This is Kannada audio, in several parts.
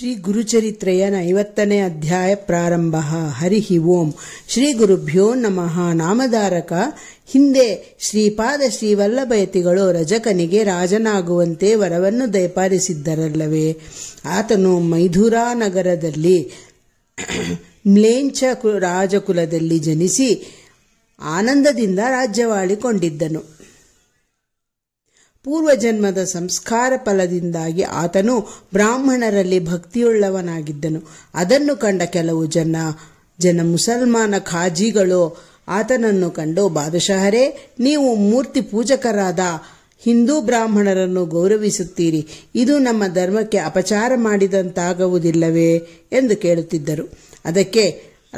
ಶ್ರೀ ಗುರುಚರಿತ್ರೆಯ ಐವತ್ತನೇ ಅಧ್ಯಾಯ ಪ್ರಾರಂಭ ಹರಿ ಓಂ ಶ್ರೀ ಗುರುಭ್ಯೋ ನಮಃ ನಾಮಧಾರಕ ಹಿಂದೆ ಶ್ರೀಪಾದ ಶ್ರೀವಲ್ಲಭಯತಿಗಳು ರಜಕನಿಗೆ ರಾಜನಾಗುವಂತೆ ವರವನ್ನು ದಯಪಾಲಿಸಿದ್ದರಲ್ಲವೇ ಆತನು ಮೈಧುರಾ ನಗರದಲ್ಲಿ ಮ್ಲೇಂಚ ರಾಜಕುಲದಲ್ಲಿ ಜನಿಸಿ ಆನಂದದಿಂದ ರಾಜ್ಯವಾಳಿಕೊಂಡಿದ್ದನು ಪೂರ್ವಜನ್ಮದ ಸಂಸ್ಕಾರ ಫಲದಿಂದಾಗಿ ಆತನು ಬ್ರಾಹ್ಮಣರಲ್ಲಿ ಭಕ್ತಿಯುಳ್ಳವನಾಗಿದ್ದನು ಅದನ್ನು ಕಂಡ ಕೆಲವು ಜನ ಜನ ಮುಸಲ್ಮಾನ ಖಾಜಿಗಳು ಆತನನ್ನು ಕಂಡು ಬಾದಶಹರೇ ನೀವು ಮೂರ್ತಿ ಪೂಜಕರಾದ ಹಿಂದೂ ಬ್ರಾಹ್ಮಣರನ್ನು ಗೌರವಿಸುತ್ತೀರಿ ಇದು ನಮ್ಮ ಧರ್ಮಕ್ಕೆ ಅಪಚಾರ ಮಾಡಿದಂತಾಗುವುದಿಲ್ಲವೇ ಎಂದು ಕೇಳುತ್ತಿದ್ದರು ಅದಕ್ಕೆ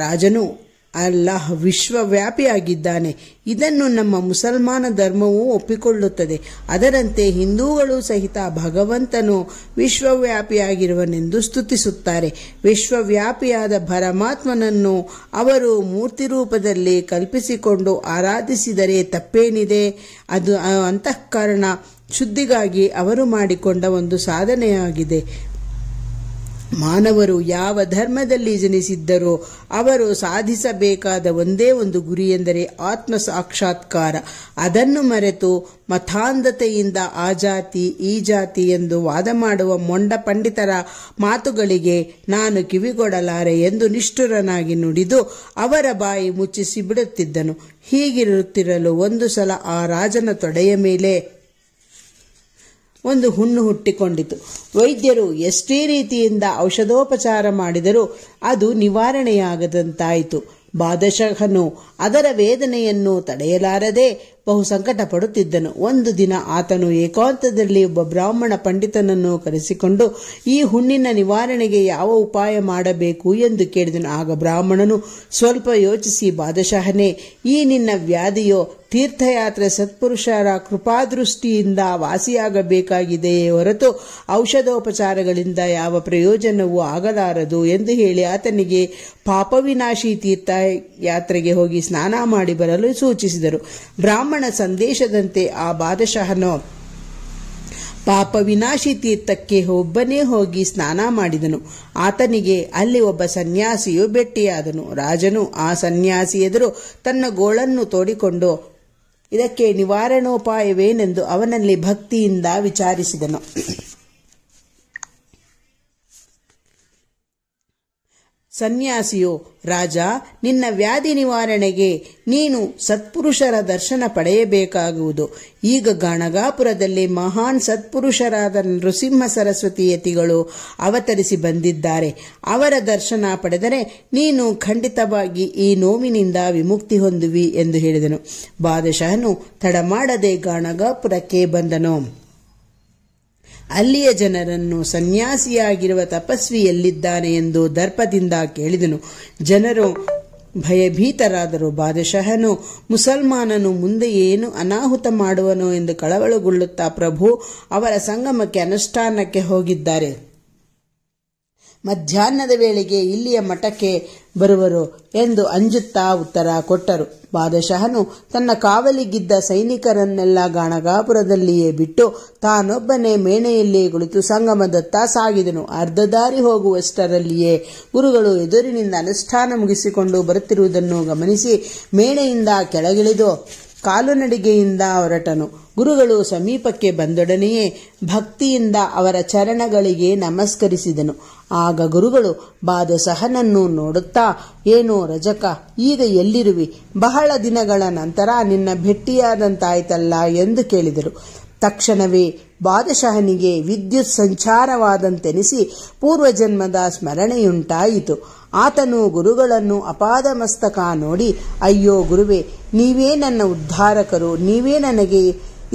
ರಾಜನು ಅಲ್ಲಾಹ್ ವಿಶ್ವವ್ಯಾಪಿಯಾಗಿದ್ದಾನೆ ಇದನ್ನು ನಮ್ಮ ಮುಸಲ್ಮಾನ ಧರ್ಮವು ಒಪ್ಪಿಕೊಳ್ಳುತ್ತದೆ ಅದರಂತೆ ಹಿಂದೂಗಳು ಸಹಿತ ಭಗವಂತನು ವಿಶ್ವವ್ಯಾಪಿಯಾಗಿರುವನೆಂದು ಸ್ತುತಿಸುತ್ತಾರೆ ವಿಶ್ವವ್ಯಾಪಿಯಾದ ಪರಮಾತ್ಮನನ್ನು ಅವರು ಮೂರ್ತಿ ರೂಪದಲ್ಲಿ ಕಲ್ಪಿಸಿಕೊಂಡು ಆರಾಧಿಸಿದರೆ ತಪ್ಪೇನಿದೆ ಅದು ಅಂತಃಕರಣ ಶುದ್ಧಿಗಾಗಿ ಅವರು ಮಾಡಿಕೊಂಡ ಒಂದು ಸಾಧನೆಯಾಗಿದೆ ಮಾನವರು ಯಾವ ಧರ್ಮದಲ್ಲಿ ಜನಿಸಿದ್ದರೋ ಅವರು ಸಾಧಿಸಬೇಕಾದ ಒಂದೇ ಒಂದು ಗುರಿ ಎಂದರೆ ಆತ್ಮ ಸಾಕ್ಷಾತ್ಕಾರ ಅದನ್ನು ಮರೆತು ಮತಾಂಧತೆಯಿಂದ ಆ ಜಾತಿ ಈ ಜಾತಿ ಎಂದು ವಾದ ಮಾಡುವ ಮೊಂಡ ಪಂಡಿತರ ಮಾತುಗಳಿಗೆ ನಾನು ಕಿವಿಗೊಡಲಾರೆ ಎಂದು ನಿಷ್ಠುರನಾಗಿ ನುಡಿದು ಅವರ ಬಾಯಿ ಮುಚ್ಚಿಸಿ ಬಿಡುತ್ತಿದ್ದನು ಹೀಗಿರುತ್ತಿರಲು ಒಂದು ಸಲ ಆ ರಾಜನ ತೊಡೆಯ ಮೇಲೆ ಒಂದು ಹುಣ್ಣು ಹುಟ್ಟಿಕೊಂಡಿತು ವೈದ್ಯರು ಎಷ್ಟೇ ರೀತಿಯಿಂದ ಔಷಧೋಪಚಾರ ಮಾಡಿದರೂ ಅದು ನಿವಾರಣೆಯಾಗದಂತಾಯಿತು ಬಾದಶಹನು ಅದರ ವೇದನೆಯನ್ನು ತಡೆಯಲಾರದೆ ಬಹು ಸಂಕಟ ಪಡುತ್ತಿದ್ದನು ಒಂದು ದಿನ ಆತನು ಏಕಾಂತದಲ್ಲಿ ಒಬ್ಬ ಬ್ರಾಹ್ಮಣ ಪಂಡಿತನನ್ನು ಕರೆಸಿಕೊಂಡು ಈ ಹುಣ್ಣಿನ ನಿವಾರಣೆಗೆ ಯಾವ ಉಪಾಯ ಮಾಡಬೇಕು ಎಂದು ಕೇಳಿದನು ಆಗ ಬ್ರಾಹ್ಮಣನು ಸ್ವಲ್ಪ ಯೋಚಿಸಿ ಬಾದಶಹನೇ ಈ ನಿನ್ನ ವ್ಯಾಧಿಯೋ ತೀರ್ಥಯಾತ್ರೆ ಸತ್ಪುರುಷರ ಕೃಪಾದೃಷ್ಟಿಯಿಂದ ವಾಸಿಯಾಗಬೇಕಾಗಿದೆಯೇ ಹೊರತು ಔಷಧೋಪಚಾರಗಳಿಂದ ಯಾವ ಪ್ರಯೋಜನವೂ ಆಗಲಾರದು ಎಂದು ಹೇಳಿ ಆತನಿಗೆ ಪಾಪವಿನಾಶಿ ತೀರ್ಥ ಯಾತ್ರೆಗೆ ಹೋಗಿ ಸ್ನಾನ ಮಾಡಿ ಬರಲು ಸೂಚಿಸಿದರು ಬ್ರಾಹ್ಮಣ ಸಂದೇಶದಂತೆ ಆ ಬಾದಶಹನು ಪಾಪ ವಿನಾಶಿ ತೀರ್ಥಕ್ಕೆ ಒಬ್ಬನೇ ಹೋಗಿ ಸ್ನಾನ ಮಾಡಿದನು ಆತನಿಗೆ ಅಲ್ಲಿ ಒಬ್ಬ ಸನ್ಯಾಸಿಯು ಭೇಟಿಯಾದನು ರಾಜನು ಆ ಸನ್ಯಾಸಿ ಎದುರು ತನ್ನ ಗೋಳನ್ನು ತೋಡಿಕೊಂಡು ಇದಕ್ಕೆ ನಿವಾರಣೋಪಾಯವೇನೆಂದು ಅವನಲ್ಲಿ ಭಕ್ತಿಯಿಂದ ವಿಚಾರಿಸಿದನು ಸನ್ಯಾಸಿಯು ರಾಜ ನಿನ್ನ ವ್ಯಾಧಿ ನಿವಾರಣೆಗೆ ನೀನು ಸತ್ಪುರುಷರ ದರ್ಶನ ಪಡೆಯಬೇಕಾಗುವುದು ಈಗ ಗಣಗಾಪುರದಲ್ಲಿ ಮಹಾನ್ ಸತ್ಪುರುಷರಾದ ನೃಸಿಂಹ ಸರಸ್ವತಿ ಯತಿಗಳು ಅವತರಿಸಿ ಬಂದಿದ್ದಾರೆ ಅವರ ದರ್ಶನ ಪಡೆದರೆ ನೀನು ಖಂಡಿತವಾಗಿ ಈ ನೋವಿನಿಂದ ವಿಮುಕ್ತಿ ಹೊಂದುವಿ ಎಂದು ಹೇಳಿದನು ಬಾದಶಹನು ತಡಮಾಡದೆ ಗಾಣಗಾಪುರಕ್ಕೆ ಬಂದನು ಅಲ್ಲಿಯ ಜನರನ್ನು ಸನ್ಯಾಸಿಯಾಗಿರುವ ತಪಸ್ವಿಯಲ್ಲಿದ್ದಾನೆ ಎಂದು ದರ್ಪದಿಂದ ಕೇಳಿದನು ಜನರು ಭಯಭೀತರಾದರು ಬಾದಶಹನು ಮುಸಲ್ಮಾನನು ಮುಂದೆ ಏನು ಅನಾಹುತ ಮಾಡುವನು ಎಂದು ಕಳವಳಗೊಳ್ಳುತ್ತಾ ಪ್ರಭು ಅವರ ಸಂಗಮಕ್ಕೆ ಅನುಷ್ಠಾನಕ್ಕೆ ಹೋಗಿದ್ದಾರೆ ಮಧ್ಯಾಹ್ನದ ವೇಳೆಗೆ ಇಲ್ಲಿಯ ಮಠಕ್ಕೆ ಬರುವರು ಎಂದು ಅಂಜುತ್ತಾ ಉತ್ತರ ಕೊಟ್ಟರು ಬಾದಶಹನು ತನ್ನ ಕಾವಲಿಗಿದ್ದ ಸೈನಿಕರನ್ನೆಲ್ಲ ಗಾಣಗಾಪುರದಲ್ಲಿಯೇ ಬಿಟ್ಟು ತಾನೊಬ್ಬನೇ ಮೇಣೆಯಲ್ಲಿ ಕುಳಿತು ಸಂಗಮದತ್ತ ಸಾಗಿದನು ಅರ್ಧ ದಾರಿ ಹೋಗುವಷ್ಟರಲ್ಲಿಯೇ ಗುರುಗಳು ಎದುರಿನಿಂದ ಅನುಷ್ಠಾನ ಮುಗಿಸಿಕೊಂಡು ಬರುತ್ತಿರುವುದನ್ನು ಗಮನಿಸಿ ಮೇಣೆಯಿಂದ ಕೆಳಗಿಳಿದು ಕಾಲುನಡಿಗೆಯಿಂದ ಹೊರಟನು ಗುರುಗಳು ಸಮೀಪಕ್ಕೆ ಬಂದೊಡನೆಯೇ ಭಕ್ತಿಯಿಂದ ಅವರ ಚರಣಗಳಿಗೆ ನಮಸ್ಕರಿಸಿದನು ಆಗ ಗುರುಗಳು ಬಾದಸಹನನ್ನು ನೋಡುತ್ತಾ ಏನೋ ರಜಕ ಈಗ ಎಲ್ಲಿರುವಿ ಬಹಳ ದಿನಗಳ ನಂತರ ನಿನ್ನ ಭೆಟ್ಟಿಯಾದಂತಾಯ್ತಲ್ಲ ಎಂದು ಕೇಳಿದರು ತಕ್ಷಣವೇ ಬಾದಶಹನಿಗೆ ವಿದ್ಯುತ್ ಸಂಚಾರವಾದಂತೆನಿಸಿ ಪೂರ್ವಜನ್ಮದ ಸ್ಮರಣೆಯುಂಟಾಯಿತು ಆತನು ಗುರುಗಳನ್ನು ಅಪಾದ ಮಸ್ತಕ ನೋಡಿ ಅಯ್ಯೋ ಗುರುವೆ ನೀವೇ ನನ್ನ ಉದ್ಧಾರಕರು ನೀವೇ ನನಗೆ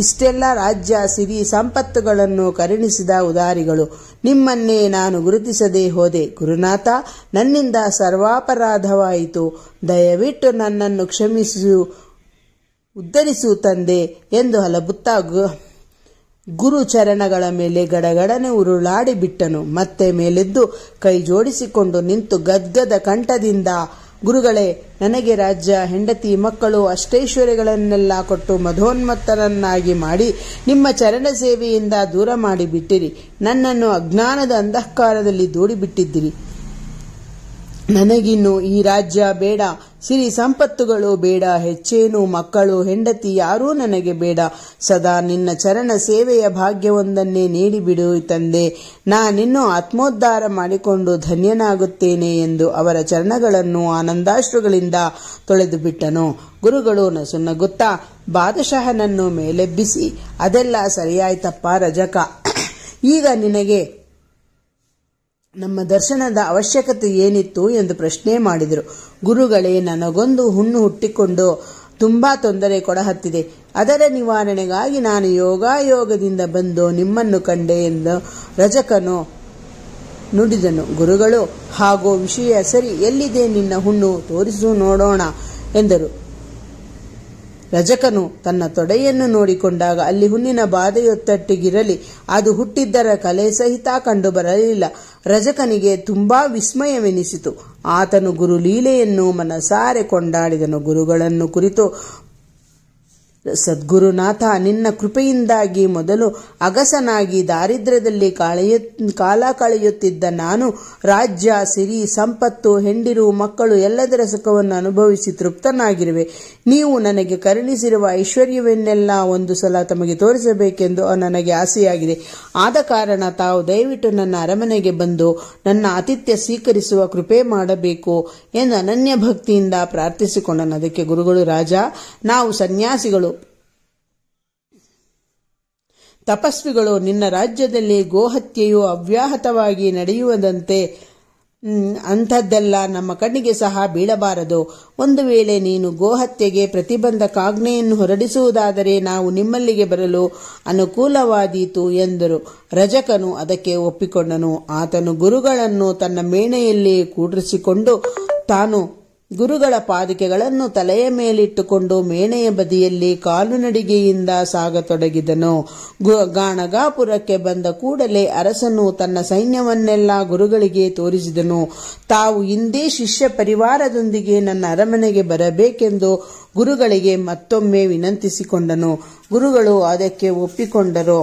ಇಷ್ಟೆಲ್ಲ ರಾಜ್ಯ ಸಿರಿ ಸಂಪತ್ತುಗಳನ್ನು ಕರುಣಿಸಿದ ಉದಾರಿಗಳು ನಿಮ್ಮನ್ನೇ ನಾನು ಗುರುತಿಸದೆ ಹೋದೆ ಗುರುನಾಥ ನನ್ನಿಂದ ಸರ್ವಾಪರಾಧವಾಯಿತು ದಯವಿಟ್ಟು ನನ್ನನ್ನು ಕ್ಷಮಿಸು ಉದ್ಧರಿಸು ತಂದೆ ಎಂದು ಹಲಬುತ್ತಾ ಗುರು ಚರಣಗಳ ಮೇಲೆ ಗಡಗಡನೆ ಉರುಳಾಡಿ ಬಿಟ್ಟನು ಮತ್ತೆ ಮೇಲೆದ್ದು ಕೈ ಜೋಡಿಸಿಕೊಂಡು ನಿಂತು ಗದ್ಗದ ಕಂಠದಿಂದ ಗುರುಗಳೇ ನನಗೆ ರಾಜ್ಯ ಹೆಂಡತಿ ಮಕ್ಕಳು ಅಷ್ಟೈಶ್ವರ್ಯಗಳನ್ನೆಲ್ಲ ಕೊಟ್ಟು ಮಧೋನ್ಮತ್ತರನ್ನಾಗಿ ಮಾಡಿ ನಿಮ್ಮ ಚರಣ ಸೇವೆಯಿಂದ ದೂರ ಮಾಡಿಬಿಟ್ಟಿರಿ ನನ್ನನ್ನು ಅಜ್ಞಾನದ ಅಂಧಕಾರದಲ್ಲಿ ದೂಡಿಬಿಟ್ಟಿದ್ದಿರಿ ನನಗಿನ್ನು ಈ ರಾಜ್ಯ ಬೇಡ ಸಿರಿ ಸಂಪತ್ತುಗಳು ಬೇಡ ಹೆಚ್ಚೇನು ಮಕ್ಕಳು ಹೆಂಡತಿ ಯಾರೂ ನನಗೆ ಬೇಡ ಸದಾ ನಿನ್ನ ಚರಣ ಸೇವೆಯ ಭಾಗ್ಯವೊಂದನ್ನೇ ನೀಡಿಬಿಡು ತಂದೆ ನಾನಿನ್ನು ಆತ್ಮೋದ್ಧಾರ ಮಾಡಿಕೊಂಡು ಧನ್ಯನಾಗುತ್ತೇನೆ ಎಂದು ಅವರ ಚರಣಗಳನ್ನು ಆನಂದಾಶ್ರುಗಳಿಂದ ತೊಳೆದು ಬಿಟ್ಟನು ಗುರುಗಳು ನಸುನಗುತ್ತಾ ಬಾದಶಹನನ್ನು ಮೇಲೆಬ್ಬಿಸಿ ಅದೆಲ್ಲ ಸರಿಯಾಯ್ತಪ್ಪ ರಜಕ ಈಗ ನಿನಗೆ ನಮ್ಮ ದರ್ಶನದ ಅವಶ್ಯಕತೆ ಏನಿತ್ತು ಎಂದು ಪ್ರಶ್ನೆ ಮಾಡಿದರು ಗುರುಗಳೇ ನನಗೊಂದು ಹುಣ್ಣು ಹುಟ್ಟಿಕೊಂಡು ತುಂಬ ತೊಂದರೆ ಕೊಡಹತ್ತಿದೆ ಅದರ ನಿವಾರಣೆಗಾಗಿ ನಾನು ಯೋಗಾಯೋಗದಿಂದ ಬಂದು ನಿಮ್ಮನ್ನು ಕಂಡೆ ಎಂದು ರಜಕನು ನುಡಿದನು ಗುರುಗಳು ಹಾಗೂ ವಿಷಯ ಸರಿ ಎಲ್ಲಿದೆ ನಿನ್ನ ಹುಣ್ಣು ತೋರಿಸು ನೋಡೋಣ ಎಂದರು ರಜಕನು ತನ್ನ ತೊಡೆಯನ್ನು ನೋಡಿಕೊಂಡಾಗ ಅಲ್ಲಿ ಹುಣ್ಣಿನ ಬಾಧೆಯೊತ್ತಟ್ಟಿಗಿರಲಿ ಅದು ಹುಟ್ಟಿದ್ದರ ಕಲೆ ಸಹಿತ ಕಂಡುಬರಲಿಲ್ಲ ರಜಕನಿಗೆ ತುಂಬಾ ವಿಸ್ಮಯವೆನಿಸಿತು ಆತನು ಗುರು ಲೀಲೆಯನ್ನು ಮನಸಾರೆ ಕೊಂಡಾಡಿದನು ಗುರುಗಳನ್ನು ಕುರಿತು ಸದ್ಗುರುನಾಥ ನಿನ್ನ ಕೃಪೆಯಿಂದಾಗಿ ಮೊದಲು ಅಗಸನಾಗಿ ದಾರಿದ್ರ್ಯದಲ್ಲಿ ಕಾಲ ಕಳೆಯುತ್ತಿದ್ದ ನಾನು ರಾಜ್ಯ ಸಿರಿ ಸಂಪತ್ತು ಹೆಂಡಿರು ಮಕ್ಕಳು ಎಲ್ಲದರ ಸುಖವನ್ನು ಅನುಭವಿಸಿ ತೃಪ್ತನಾಗಿರುವೆ ನೀವು ನನಗೆ ಕರುಣಿಸಿರುವ ಐಶ್ವರ್ಯವನ್ನೆಲ್ಲ ಒಂದು ಸಲ ತಮಗೆ ತೋರಿಸಬೇಕೆಂದು ನನಗೆ ಆಸೆಯಾಗಿದೆ ಆದ ಕಾರಣ ತಾವು ದಯವಿಟ್ಟು ನನ್ನ ಅರಮನೆಗೆ ಬಂದು ನನ್ನ ಆತಿಥ್ಯ ಸ್ವೀಕರಿಸುವ ಕೃಪೆ ಮಾಡಬೇಕು ಎಂದು ಅನನ್ಯ ಭಕ್ತಿಯಿಂದ ಪ್ರಾರ್ಥಿಸಿಕೊಂಡನು ಅದಕ್ಕೆ ಗುರುಗಳು ರಾಜ ನಾವು ಸನ್ಯಾಸಿಗಳು ತಪಸ್ವಿಗಳು ನಿನ್ನ ರಾಜ್ಯದಲ್ಲಿ ಗೋಹತ್ಯೆಯು ಅವ್ಯಾಹತವಾಗಿ ನಡೆಯುವುದಂತೆ ಅಂಥದ್ದೆಲ್ಲ ನಮ್ಮ ಕಣ್ಣಿಗೆ ಸಹ ಬೀಳಬಾರದು ಒಂದು ವೇಳೆ ನೀನು ಗೋಹತ್ಯೆಗೆ ಪ್ರತಿಬಂಧಕಾಜ್ಞೆಯನ್ನು ಹೊರಡಿಸುವುದಾದರೆ ನಾವು ನಿಮ್ಮಲ್ಲಿಗೆ ಬರಲು ಅನುಕೂಲವಾದೀತು ಎಂದರು ರಜಕನು ಅದಕ್ಕೆ ಒಪ್ಪಿಕೊಂಡನು ಆತನು ಗುರುಗಳನ್ನು ತನ್ನ ಮೇಣೆಯಲ್ಲಿ ಕೂಡಿಸಿಕೊಂಡು ತಾನು ಗುರುಗಳ ಪಾದಿಕೆಗಳನ್ನು ತಲೆಯ ಮೇಲಿಟ್ಟುಕೊಂಡು ಮೇಣೆಯ ಬದಿಯಲ್ಲಿ ಕಾಲುನಡಿಗೆಯಿಂದ ಸಾಗತೊಡಗಿದನು ಗಾಣಗಾಪುರಕ್ಕೆ ಬಂದ ಕೂಡಲೇ ಅರಸನು ತನ್ನ ಸೈನ್ಯವನ್ನೆಲ್ಲ ಗುರುಗಳಿಗೆ ತೋರಿಸಿದನು ತಾವು ಇಂದೇ ಶಿಷ್ಯ ಪರಿವಾರದೊಂದಿಗೆ ನನ್ನ ಅರಮನೆಗೆ ಬರಬೇಕೆಂದು ಗುರುಗಳಿಗೆ ಮತ್ತೊಮ್ಮೆ ವಿನಂತಿಸಿಕೊಂಡನು ಗುರುಗಳು ಅದಕ್ಕೆ ಒಪ್ಪಿಕೊಂಡರು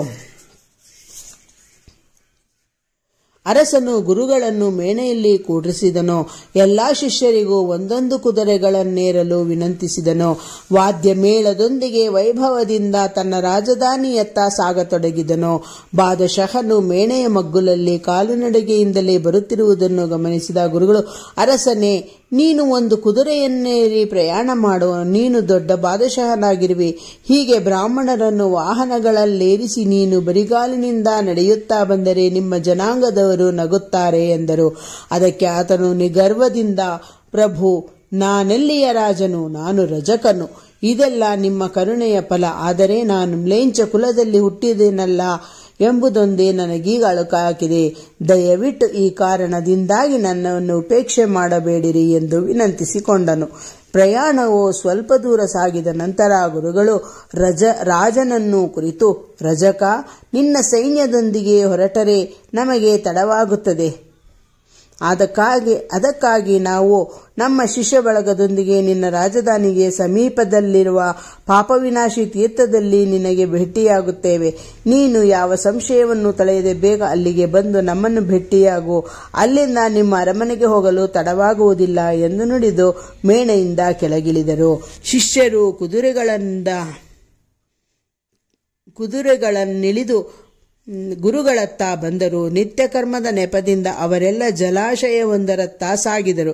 ಅರಸನು ಗುರುಗಳನ್ನು ಮೇಣೆಯಲ್ಲಿ ಕೂಡಿಸಿದನು ಎಲ್ಲಾ ಶಿಷ್ಯರಿಗೂ ಒಂದೊಂದು ಕುದುರೆಗಳನ್ನೇರಲು ವಿನಂತಿಸಿದನು ವಾದ್ಯ ಮೇಳದೊಂದಿಗೆ ವೈಭವದಿಂದ ತನ್ನ ರಾಜಧಾನಿಯತ್ತ ಸಾಗತೊಡಗಿದನು ಬಾದಶಹನು ಮೇಣೆಯ ಮಗ್ಗುಲಲ್ಲಿ ಕಾಲುನಡಿಗೆಯಿಂದಲೇ ಬರುತ್ತಿರುವುದನ್ನು ಗಮನಿಸಿದ ಗುರುಗಳು ಅರಸನೇ ನೀನು ಒಂದು ಕುದುರೆಯನ್ನೇರಿ ಪ್ರಯಾಣ ಮಾಡುವ ನೀನು ದೊಡ್ಡ ಬಾದಶಹನಾಗಿರುವೆ ಹೀಗೆ ಬ್ರಾಹ್ಮಣರನ್ನು ವಾಹನಗಳಲ್ಲೇರಿಸಿ ನೀನು ಬರಿಗಾಲಿನಿಂದ ನಡೆಯುತ್ತಾ ಬಂದರೆ ನಿಮ್ಮ ಜನಾಂಗದವರು ನಗುತ್ತಾರೆ ಎಂದರು ಅದಕ್ಕೆ ಆತನು ನಿಗರ್ವದಿಂದ ಪ್ರಭು ನಾನೆಲ್ಲಿಯ ರಾಜನು ನಾನು ರಜಕನು ಇದೆಲ್ಲ ನಿಮ್ಮ ಕರುಣೆಯ ಫಲ ಆದರೆ ನಾನು ಮ್ಲೇಂಚ ಕುಲದಲ್ಲಿ ಹುಟ್ಟಿದೇನಲ್ಲ ಎಂಬುದೊಂದೇ ನನಗೀಗ ಅಳುಕಾಕಿದೆ ದಯವಿಟ್ಟು ಈ ಕಾರಣದಿಂದಾಗಿ ನನ್ನನ್ನು ಉಪೇಕ್ಷೆ ಮಾಡಬೇಡಿರಿ ಎಂದು ವಿನಂತಿಸಿಕೊಂಡನು ಪ್ರಯಾಣವು ಸ್ವಲ್ಪ ದೂರ ಸಾಗಿದ ನಂತರ ಗುರುಗಳು ರಜ ರಾಜನನ್ನು ಕುರಿತು ರಜಕ ನಿನ್ನ ಸೈನ್ಯದೊಂದಿಗೆ ಹೊರಟರೆ ನಮಗೆ ತಡವಾಗುತ್ತದೆ ಅದಕ್ಕಾಗಿ ಅದಕ್ಕಾಗಿ ನಾವು ನಮ್ಮ ಶಿಷ್ಯ ಬಳಗದೊಂದಿಗೆ ನಿನ್ನ ರಾಜಧಾನಿಗೆ ಸಮೀಪದಲ್ಲಿರುವ ಪಾಪವಿನಾಶಿ ತೀರ್ಥದಲ್ಲಿ ನಿನಗೆ ಭೇಟಿಯಾಗುತ್ತೇವೆ ನೀನು ಯಾವ ಸಂಶಯವನ್ನು ತಳೆಯದೆ ಬೇಗ ಅಲ್ಲಿಗೆ ಬಂದು ನಮ್ಮನ್ನು ಭೇಟಿಯಾಗು ಅಲ್ಲಿಂದ ನಿಮ್ಮ ಅರಮನೆಗೆ ಹೋಗಲು ತಡವಾಗುವುದಿಲ್ಲ ಎಂದು ನುಡಿದು ಮೇಣೆಯಿಂದ ಕೆಳಗಿಳಿದರು ಶಿಷ್ಯರು ಕುದುರೆಗಳಿಂದ ಕುದುರೆಗಳನ್ನಿಳಿದು ಗುರುಗಳತ್ತ ಬಂದರು ನಿತ್ಯ ಕರ್ಮದ ನೆಪದಿಂದ ಅವರೆಲ್ಲ ಜಲಾಶಯವೊಂದರತ್ತ ಸಾಗಿದರು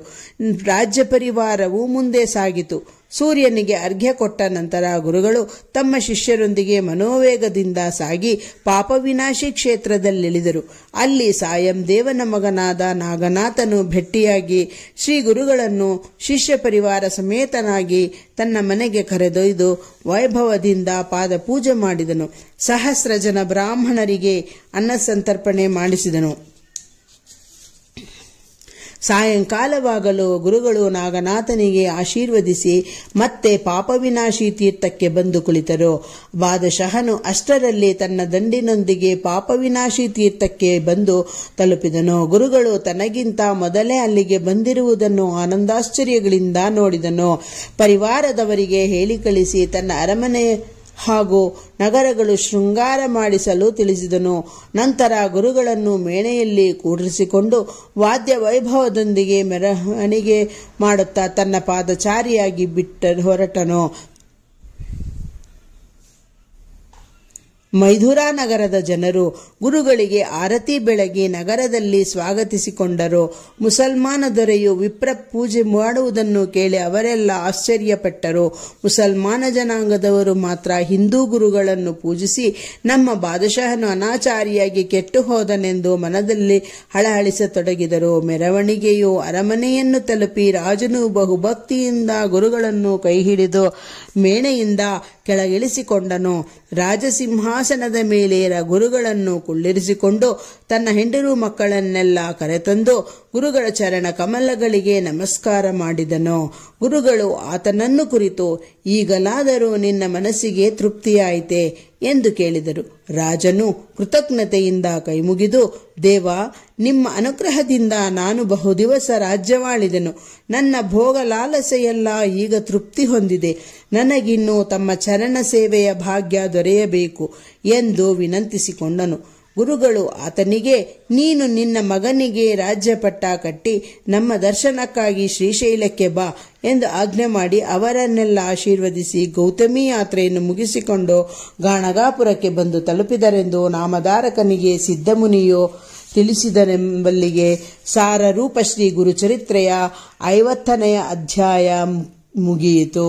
ರಾಜ್ಯ ಪರಿವಾರವು ಮುಂದೆ ಸಾಗಿತು ಸೂರ್ಯನಿಗೆ ಅರ್ಘ್ಯ ಕೊಟ್ಟ ನಂತರ ಗುರುಗಳು ತಮ್ಮ ಶಿಷ್ಯರೊಂದಿಗೆ ಮನೋವೇಗದಿಂದ ಸಾಗಿ ಪಾಪವಿನಾಶಿ ಕ್ಷೇತ್ರದಲ್ಲಿಳಿದರು ಅಲ್ಲಿ ಸಾಯಂ ದೇವನ ಮಗನಾದ ನಾಗನಾಥನು ಭೆಟ್ಟಿಯಾಗಿ ಶ್ರೀ ಗುರುಗಳನ್ನು ಶಿಷ್ಯ ಪರಿವಾರ ಸಮೇತನಾಗಿ ತನ್ನ ಮನೆಗೆ ಕರೆದೊಯ್ದು ವೈಭವದಿಂದ ಪಾದ ಮಾಡಿದನು ಸಹಸ್ರ ಜನ ಬ್ರಾಹ್ಮಣರಿಗೆ ಅನ್ನ ಸಂತರ್ಪಣೆ ಮಾಡಿಸಿದನು ಸಾಯಂಕಾಲವಾಗಲು ಗುರುಗಳು ನಾಗನಾಥನಿಗೆ ಆಶೀರ್ವದಿಸಿ ಮತ್ತೆ ಪಾಪವಿನಾಶಿ ತೀರ್ಥಕ್ಕೆ ಬಂದು ಕುಳಿತರು ಬಾದಶಹನು ಅಷ್ಟರಲ್ಲಿ ತನ್ನ ದಂಡಿನೊಂದಿಗೆ ಪಾಪವಿನಾಶಿ ತೀರ್ಥಕ್ಕೆ ಬಂದು ತಲುಪಿದನು ಗುರುಗಳು ತನಗಿಂತ ಮೊದಲೇ ಅಲ್ಲಿಗೆ ಬಂದಿರುವುದನ್ನು ಆನಂದಾಶ್ಚರ್ಯಗಳಿಂದ ನೋಡಿದನು ಪರಿವಾರದವರಿಗೆ ಹೇಳಿ ಕಳಿಸಿ ತನ್ನ ಅರಮನೆ ಹಾಗೂ ನಗರಗಳು ಶೃಂಗಾರ ಮಾಡಿಸಲು ತಿಳಿಸಿದನು ನಂತರ ಗುರುಗಳನ್ನು ಮೇಣೆಯಲ್ಲಿ ಕೂಡಿಸಿಕೊಂಡು ವಾದ್ಯ ವೈಭವದೊಂದಿಗೆ ಮೆರವಣಿಗೆ ಮಾಡುತ್ತಾ ತನ್ನ ಪಾದಚಾರಿಯಾಗಿ ಬಿಟ್ಟ ಹೊರಟನು ಮೈದುರಾ ನಗರದ ಜನರು ಗುರುಗಳಿಗೆ ಆರತಿ ಬೆಳಗಿ ನಗರದಲ್ಲಿ ಸ್ವಾಗತಿಸಿಕೊಂಡರು ಮುಸಲ್ಮಾನ ದೊರೆಯು ವಿಪ್ರ ಪೂಜೆ ಮಾಡುವುದನ್ನು ಕೇಳಿ ಅವರೆಲ್ಲ ಆಶ್ಚರ್ಯಪಟ್ಟರು ಮುಸಲ್ಮಾನ ಜನಾಂಗದವರು ಮಾತ್ರ ಹಿಂದೂ ಗುರುಗಳನ್ನು ಪೂಜಿಸಿ ನಮ್ಮ ಬಾದಶಾಹನು ಅನಾಚಾರಿಯಾಗಿ ಕೆಟ್ಟು ಹೋದನೆಂದು ಮನದಲ್ಲಿ ಹಳಹಳಿಸತೊಡಗಿದರು ಮೆರವಣಿಗೆಯು ಅರಮನೆಯನ್ನು ತಲುಪಿ ರಾಜನು ಬಹುಭಕ್ತಿಯಿಂದ ಗುರುಗಳನ್ನು ಕೈಹಿಡಿದು ಮೇಣೆಯಿಂದ ಕೆಳಗಿಳಿಸಿಕೊಂಡನು ರಾಜಸಿಂಹಾಸನದ ಮೇಲೆ ಗುರುಗಳನ್ನು ಕುಳ್ಳಿರಿಸಿಕೊಂಡು ತನ್ನ ಹೆಂಡಿರು ಮಕ್ಕಳನ್ನೆಲ್ಲ ಕರೆತಂದು ಗುರುಗಳ ಚರಣ ಕಮಲಗಳಿಗೆ ನಮಸ್ಕಾರ ಮಾಡಿದನು ಗುರುಗಳು ಆತನನ್ನು ಕುರಿತು ಈಗಲಾದರೂ ನಿನ್ನ ಮನಸ್ಸಿಗೆ ತೃಪ್ತಿಯಾಯಿತೆ ಎಂದು ಕೇಳಿದರು ರಾಜನು ಕೃತಜ್ಞತೆಯಿಂದ ಕೈಮುಗಿದು ದೇವ ನಿಮ್ಮ ಅನುಗ್ರಹದಿಂದ ನಾನು ಬಹು ದಿವಸ ರಾಜ್ಯವಾಳಿದೆನು ನನ್ನ ಭೋಗ ಲಾಲಸೆಯೆಲ್ಲ ಈಗ ತೃಪ್ತಿ ಹೊಂದಿದೆ ನನಗಿನ್ನೂ ತಮ್ಮ ಚರಣ ಸೇವೆಯ ಭಾಗ್ಯ ದೊರೆಯಬೇಕು ಎಂದು ವಿನಂತಿಸಿಕೊಂಡನು ಗುರುಗಳು ಆತನಿಗೆ ನೀನು ನಿನ್ನ ಮಗನಿಗೆ ರಾಜ್ಯಪಟ್ಟ ಕಟ್ಟಿ ನಮ್ಮ ದರ್ಶನಕ್ಕಾಗಿ ಶ್ರೀಶೈಲಕ್ಕೆ ಬಾ ಎಂದು ಆಜ್ಞೆ ಮಾಡಿ ಅವರನ್ನೆಲ್ಲ ಆಶೀರ್ವದಿಸಿ ಗೌತಮಿ ಯಾತ್ರೆಯನ್ನು ಮುಗಿಸಿಕೊಂಡು ಗಾಣಗಾಪುರಕ್ಕೆ ಬಂದು ತಲುಪಿದರೆಂದು ನಾಮಧಾರಕನಿಗೆ ಸಿದ್ಧಮುನಿಯು ತಿಳಿಸಿದನೆಂಬಲ್ಲಿಗೆ ಸಾರರೂಪ ಶ್ರೀ ಗುರುಚರಿತ್ರೆಯ ಐವತ್ತನೆಯ ಅಧ್ಯಾಯ ಮುಗಿಯಿತು